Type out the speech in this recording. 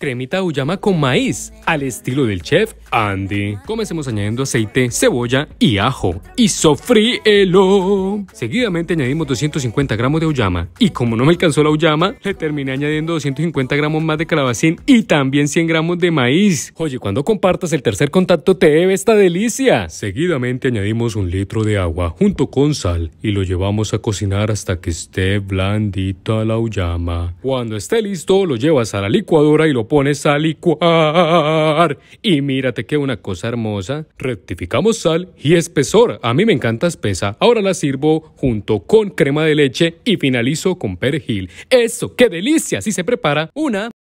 cremita uyama con maíz, al estilo del chef Andy. Comencemos añadiendo aceite, cebolla y ajo y sofríelo. Seguidamente añadimos 250 gramos de uyama y como no me alcanzó la uyama, le terminé añadiendo 250 gramos más de calabacín y también 100 gramos de maíz. Oye, cuando compartas el tercer contacto te debe esta delicia. Seguidamente añadimos un litro de agua junto con sal y lo llevamos a cocinar hasta que esté blandita la uyama. Cuando esté listo lo llevas a la licuadora y lo pones a licuar. Y mírate que una cosa hermosa. Rectificamos sal y espesor. A mí me encanta espesa. Ahora la sirvo junto con crema de leche y finalizo con perejil. ¡Eso! ¡Qué delicia! si se prepara una